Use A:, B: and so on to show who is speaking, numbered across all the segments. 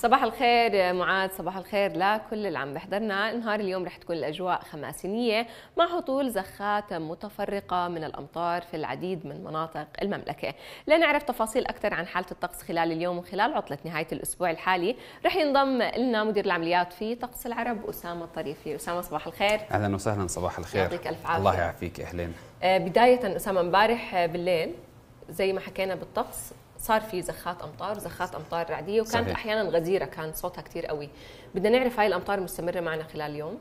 A: صباح الخير معاد صباح الخير لكل اللي عم بحضرنا نهار اليوم رح تكون الأجواء خماسينية مع هطول زخات متفرقة من الأمطار في العديد من مناطق المملكة لنعرف تفاصيل أكثر عن حالة الطقس خلال اليوم وخلال عطلة نهاية الأسبوع الحالي رح ينضم لنا مدير العمليات في طقس العرب أسامة الطريفي أسامة صباح الخير أهلا
B: وسهلا صباح الخير يعطيك ألف عافية الله يعافيك أهلين
A: آه، بداية أسامة امبارح آه، بالليل زي ما حكينا بالطقس صار في زخات امطار زخات امطار رعديه وكانت صحيح. احيانا غزيره كان صوتها كثير قوي بدنا نعرف هاي الامطار مستمره معنا خلال اليوم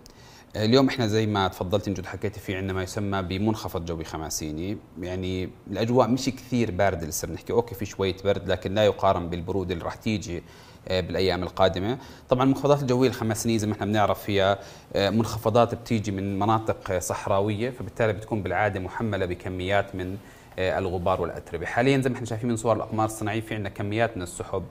B: آه، اليوم احنا زي ما تفضلت انجد حكيتي في عندنا ما يسمى بمنخفض جوي خماسيني يعني الاجواء مش كثير بارده لسه بنحكي اوكي في شويه برد لكن لا يقارن بالبروده اللي راح تيجي آه، بالايام القادمه طبعا المنخفضات الجويه الخماسينيه زي ما احنا بنعرف هي آه، منخفضات بتيجي من مناطق صحراويه فبالتالي بتكون بالعاده محمله بكميات من آه، الغبار والاتربه، حاليا زي ما احنا شايفين من صور الاقمار الصناعيه في عندنا كميات من السحب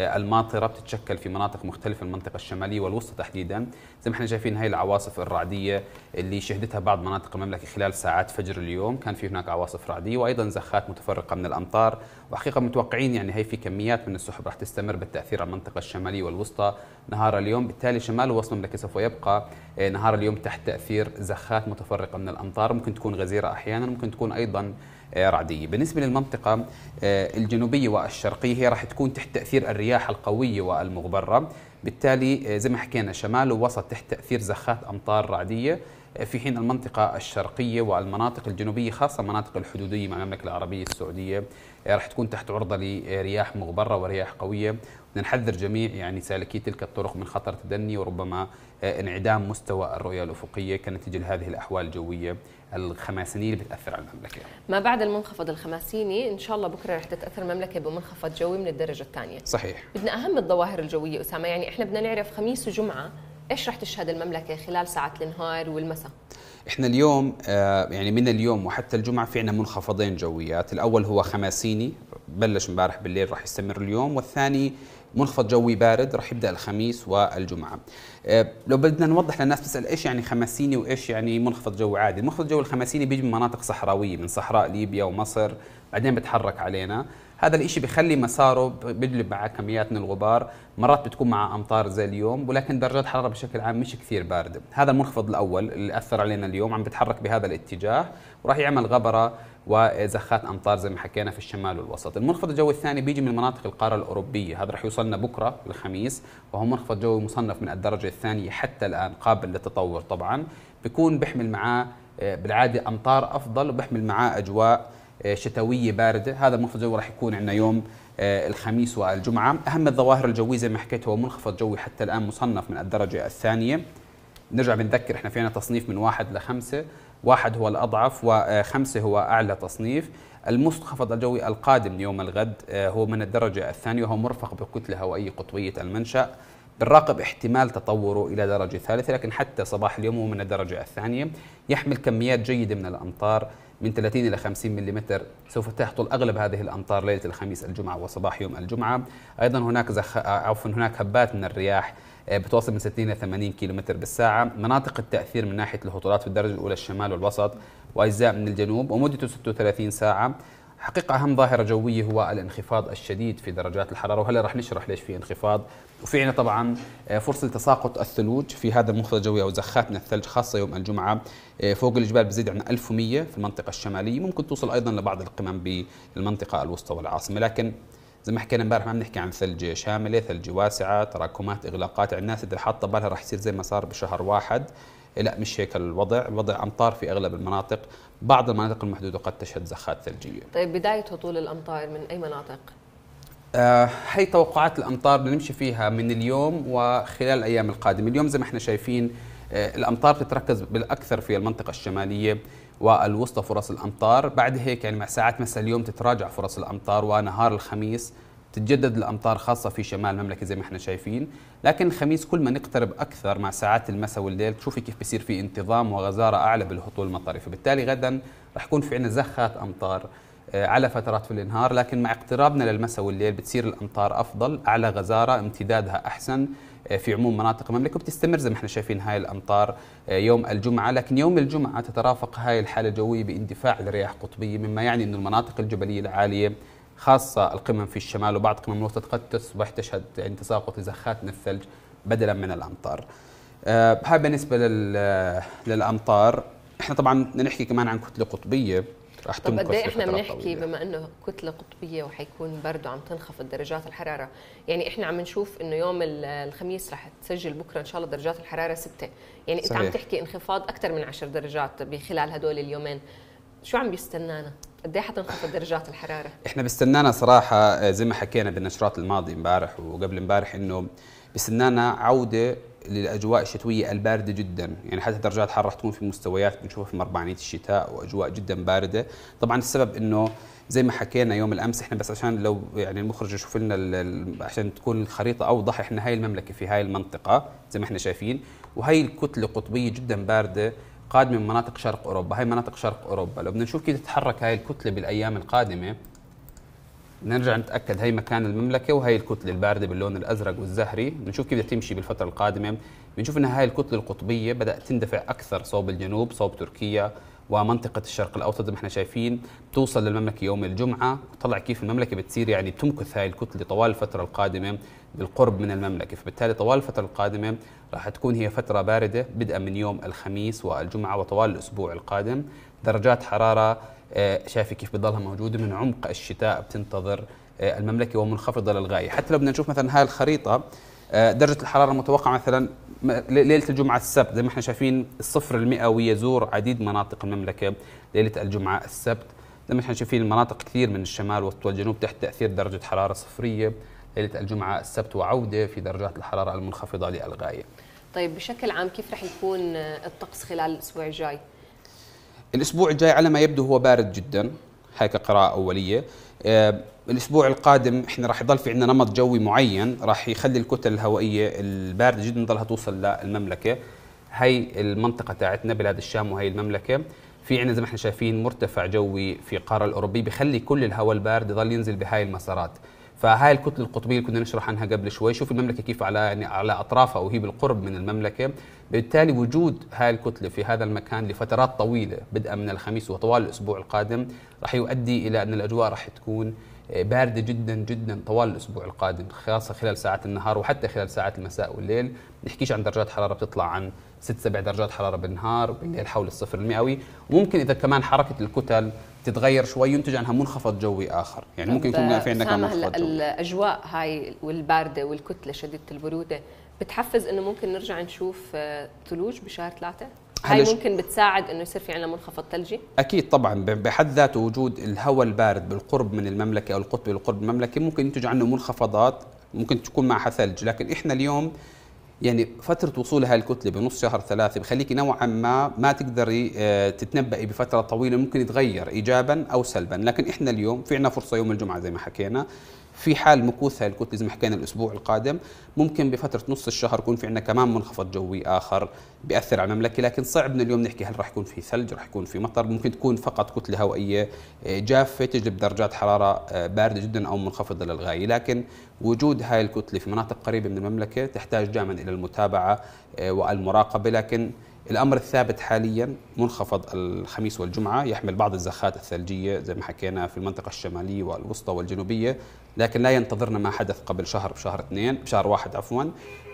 B: آه، الماطره بتتشكل في مناطق مختلفه المنطقه الشماليه والوسطى تحديدا زي ما احنا شايفين هاي العواصف الرعديه اللي شهدتها بعض مناطق المملكه خلال ساعات فجر اليوم كان في هناك عواصف رعديه وايضا زخات متفرقه من الامطار وحقيقه متوقعين يعني هي في كميات من السحب راح تستمر بالتاثير على المنطقه الشماليه والوسطى نهار اليوم بالتالي شمال ووسط المملكه سوف يبقى آه، نهار اليوم تحت تاثير زخات متفرقه من الامطار ممكن تكون غزيره احيانا ممكن تكون ايضا رعدية بالنسبة للمنطقة آه، الجنوبية والشرقية هي راح تكون تحت تأثير الرياح القوية والمغبرة بالتالي آه، زي ما حكينا شمال ووسط تحت تأثير زخات أمطار رعدية آه، في حين المنطقة الشرقية والمناطق الجنوبية خاصة المناطق الحدودية مع المملكة العربية السعودية راح تكون تحت عرضة لرياح مغبرة ورياح قوية بدنا نحذر جميع يعني سالكي تلك الطرق من خطر تدني وربما انعدام مستوى الرؤية الأفقية كنتيجة لهذه الأحوال الجوية الخماسينية اللي بتأثر على المملكة
A: ما بعد المنخفض الخماسيني إن شاء الله بكرة رح تتأثر المملكة بمنخفض جوي من الدرجة الثانية صحيح بدنا أهم الظواهر الجوية أسامة يعني إحنا بدنا نعرف خميس وجمعة إيش رح تشهد المملكة خلال ساعات النهار والمساء
B: احنا اليوم آه، يعني من اليوم وحتى الجمعه في عندنا منخفضين جويات، الاول هو خماسيني بلش امبارح بالليل راح يستمر اليوم، والثاني منخفض جوي بارد رح يبدا الخميس والجمعه آه، لو بدنا نوضح للناس بتسال ايش يعني خماسيني وايش يعني منخفض جوي عادي المنخفض الجوي الخماسيني بيجي من مناطق صحراويه من صحراء ليبيا ومصر بعدين بتحرك علينا هذا الإشي بخلي مساره بيجلب معه كميات من الغبار مرات بتكون مع أمطار زي اليوم ولكن درجات الحرارة بشكل عام مش كثير باردة هذا المنخفض الأول اللي أثر علينا اليوم عم بتحرك بهذا الاتجاه وراح يعمل غبرة وزخات امطار زي ما حكينا في الشمال والوسط المنخفض الجوي الثاني بيجي من مناطق القاره الاوروبيه هذا رح يوصلنا بكره الخميس وهو منخفض جوي مصنف من الدرجه الثانيه حتى الان قابل للتطور طبعا بيكون بيحمل معاه آه، بالعاده امطار افضل وبيحمل معاه اجواء آه، شتويه بارده هذا المنخفض الجوي رح يكون عندنا يوم آه، الخميس والجمعه اهم الظواهر الجويه زي ما حكيت هو منخفض جوي حتى الان مصنف من الدرجه الثانيه نرجع بنذكر احنا فينا تصنيف من واحد لخمسة واحد هو الأضعف وخمسة هو أعلى تصنيف المنخفض الجوي القادم يوم الغد آه، هو من الدرجة الثانية وهو مرفق بكتلة هوائية قطبية المنشأ بنراقب احتمال تطوره إلى درجة ثالثة لكن حتى صباح اليوم هو من الدرجة الثانية يحمل كميات جيدة من الأمطار من 30 إلى 50 ملم سوف تهطل أغلب هذه الأمطار ليلة الخميس الجمعة وصباح يوم الجمعة أيضا هناك زخ... آه، عفوا هناك هبات من الرياح آه، بتوصل من 60 ل 80 كم بالساعة مناطق التأثير من ناحية الهطولات في الدرجة الأولى الشمال والوسط وأجزاء من الجنوب ومدته 36 ساعة حقيقة أهم ظاهرة جوية هو الانخفاض الشديد في درجات الحرارة وهلا رح نشرح ليش في انخفاض وفي عنا طبعا آه، فرصة تساقط الثلوج في هذا المنخفض الجوي أو زخات من الثلج خاصة يوم الجمعة آه، فوق الجبال بزيد عن 1100 في المنطقة الشمالية ممكن توصل أيضا لبعض القمم بالمنطقة الوسطى والعاصمة لكن زي ما حكينا امبارح ما بنحكي عن ثلج شامله، ثلج واسعه، تراكمات اغلاقات، يعني الناس اذا حاطه بالها رح يصير زي ما صار بشهر واحد، لا مش هيك الوضع، وضع امطار في اغلب المناطق، بعض المناطق المحدوده قد تشهد زخات ثلجيه.
A: طيب بدايه هطول الامطار من اي مناطق؟
B: آه هي توقعات الامطار اللي نمشي فيها من اليوم وخلال الايام القادمه، اليوم زي ما احنا شايفين آه الامطار بتتركز بالاكثر في المنطقه الشماليه والوسطى فرص الامطار بعد هيك يعني مع ساعات مساء اليوم تتراجع فرص الامطار ونهار الخميس تتجدد الامطار خاصه في شمال المملكه زي ما احنا شايفين لكن الخميس كل ما نقترب اكثر مع ساعات المساء والليل تشوفي كيف بصير في انتظام وغزاره اعلى بالهطول المطري فبالتالي غدا رح يكون في عندنا زخات امطار آه، على فترات في النهار لكن مع اقترابنا للمساء والليل بتصير الامطار افضل اعلى غزاره امتدادها احسن آه، في عموم مناطق المملكه وبتستمر زي ما احنا شايفين هاي الامطار آه، يوم الجمعه لكن يوم الجمعه تترافق هاي الحاله الجويه باندفاع لرياح قطبيه مما يعني انه المناطق الجبليه العاليه خاصه القمم في الشمال وبعض قمم الوسط قد تصبح تشهد يعني تساقط لزخات من الثلج بدلا من الامطار. آه، هاي بالنسبه للامطار احنا طبعا بدنا نحكي كمان عن كتله قطبيه راح طب قد ايه احنا بنحكي
A: بما انه كتله قطبيه وحيكون برد وعم تنخفض درجات الحراره، يعني احنا عم نشوف انه يوم الخميس رح تسجل بكره ان شاء الله درجات الحراره ستة يعني صحيح. انت عم تحكي انخفاض اكثر من 10 درجات بخلال هدول اليومين، شو عم بيستنانا؟ قد ايه حتنخفض درجات الحراره؟
B: احنا بيستنانا صراحه آه، زي ما حكينا بالنشرات الماضيه امبارح وقبل امبارح انه بيستنانا عوده للاجواء الشتويه البارده جدا يعني حتى درجات الحراره راح تكون في مستويات بنشوفها في مربعانيه الشتاء واجواء جدا بارده طبعا السبب انه زي ما حكينا يوم الامس احنا بس عشان لو يعني المخرج يشوف لنا عشان تكون الخريطه اوضح احنا هاي المملكه في هاي المنطقه زي ما احنا شايفين وهي الكتله قطبيه جدا بارده قادمه من مناطق شرق اوروبا هاي مناطق شرق اوروبا لو بدنا نشوف كيف تتحرك هاي الكتله بالايام القادمه نرجع نتاكد هي مكان المملكه وهي الكتله البارده باللون الازرق والزهري بنشوف كيف بدها تمشي بالفتره القادمه بنشوف ان هاي الكتله القطبيه بدات تندفع اكثر صوب الجنوب صوب تركيا ومنطقة الشرق الأوسط زي ما احنا شايفين بتوصل للمملكة يوم الجمعة طلع كيف المملكة بتصير يعني بتمكث هاي الكتلة طوال الفترة القادمة بالقرب من المملكة فبالتالي طوال الفترة القادمة راح تكون هي فترة باردة بدءا من يوم الخميس والجمعة وطوال الأسبوع القادم درجات حرارة آه، شايفه كيف بتضلها موجوده من عمق الشتاء بتنتظر آه، المملكه ومنخفضه للغايه حتى لو بدنا نشوف مثلا هاي الخريطه آه، درجه الحراره المتوقعه مثلا ليله الجمعه السبت زي ما احنا شايفين الصفر المئوي يزور عديد مناطق المملكه ليله الجمعه السبت زي ما احنا شايفين المناطق كثير من الشمال والجنوب تحت تاثير درجه حراره صفريه ليله الجمعه السبت وعوده في درجات الحراره المنخفضه للغايه
A: طيب بشكل عام كيف رح يكون الطقس خلال الاسبوع الجاي
B: الاسبوع الجاي على ما يبدو هو بارد جدا هاي كقراءه اوليه آه، الاسبوع القادم احنا راح يضل في عندنا نمط جوي معين راح يخلي الكتل الهوائيه البارده جدا تضلها توصل للمملكه هي المنطقه تاعتنا بلاد الشام وهي المملكه في عندنا زي ما احنا شايفين مرتفع جوي في القاره الاوروبيه بخلي كل الهواء البارد يضل ينزل بهاي المسارات فهاي الكتله القطبيه اللي كنا نشرح عنها قبل شوي شوف المملكه كيف على يعني على اطرافها وهي بالقرب من المملكه بالتالي وجود هاي الكتله في هذا المكان لفترات طويله بدءا من الخميس وطوال الاسبوع القادم راح يؤدي الى ان الاجواء راح تكون آه، باردة جدا جدا طوال الأسبوع القادم خاصة خلال ساعات النهار وحتى خلال ساعات المساء والليل نحكيش عن درجات حرارة بتطلع عن 6 7 درجات حرارة بالنهار بالليل حول الصفر المئوي وممكن إذا كمان حركة الكتل تتغير شوي ينتج عنها منخفض جوي اخر يعني ممكن يكون طيب، في عندنا منخفض جوي.
A: الاجواء هاي والبارده والكتله شديده البروده بتحفز انه ممكن نرجع نشوف آه، ثلوج بشهر ثلاثة هاي ممكن بتساعد انه يصير في عندنا منخفض ثلجي؟
B: اكيد طبعا بحد ذاته وجود الهواء البارد بالقرب من المملكه او القطب بالقرب من المملكه ممكن ينتج عنه منخفضات ممكن تكون معها ثلج لكن احنا اليوم يعني فترة وصول هاي الكتلة بنص شهر ثلاثة بخليك نوعا ما ما تقدري آه، تتنبئي بفترة طويلة ممكن يتغير إيجابا أو سلبا لكن إحنا اليوم في عنا فرصة يوم الجمعة زي ما حكينا في حال مكوث هاي الكتله زي ما حكينا الاسبوع القادم ممكن بفتره نص الشهر يكون في عندنا كمان منخفض جوي اخر بياثر على المملكه لكن صعب من اليوم نحكي هل رح يكون في ثلج رح يكون في مطر ممكن تكون فقط كتله هوائيه آه، جافه تجلب درجات حراره آه، بارده جدا او منخفضه للغايه لكن وجود هاي الكتله في مناطق قريبه من المملكه تحتاج دائما الى المتابعه آه، والمراقبه لكن الامر الثابت حاليا منخفض الخميس والجمعه يحمل بعض الزخات الثلجيه زي ما حكينا في المنطقه الشماليه والوسطى والجنوبيه لكن لا ينتظرنا ما حدث قبل شهر بشهر اثنين بشهر واحد عفوا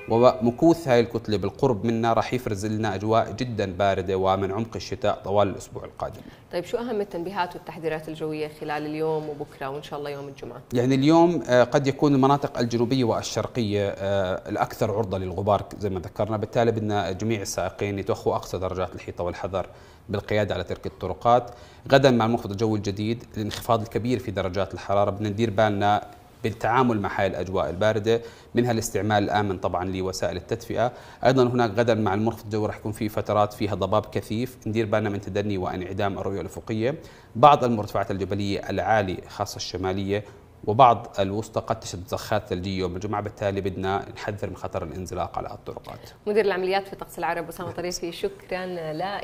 B: ومكوث هاي الكتلة بالقرب منا راح يفرز لنا أجواء جدا باردة ومن عمق الشتاء طوال الأسبوع القادم
A: طيب شو أهم التنبيهات والتحذيرات الجوية خلال اليوم وبكرة وإن شاء الله يوم الجمعة؟
B: يعني اليوم آه، قد يكون المناطق الجنوبية والشرقية آه، الأكثر عرضة للغبار زي ما ذكرنا بالتالي بدنا جميع السائقين يتوخوا أقصى درجات الحيطة والحذر بالقيادة على ترك الطرقات غدا مع المنخفض الجوي الجديد الانخفاض الكبير في درجات الحرارة بدنا ندير بالنا بالتعامل مع هاي الأجواء الباردة منها الاستعمال الآمن طبعا لوسائل التدفئة أيضا هناك غدا مع المنخفض الجوي راح يكون في فترات فيها ضباب كثيف ندير بالنا من تدني وانعدام الرؤية الأفقية بعض المرتفعات الجبلية العالية خاصة الشمالية وبعض الوسطى قد تشد زخات ثلجيه يوم الجمعه بالتالي بدنا نحذر من خطر الانزلاق على الطرقات.
A: مدير العمليات في طقس العرب اسامه طريفي شكرا لا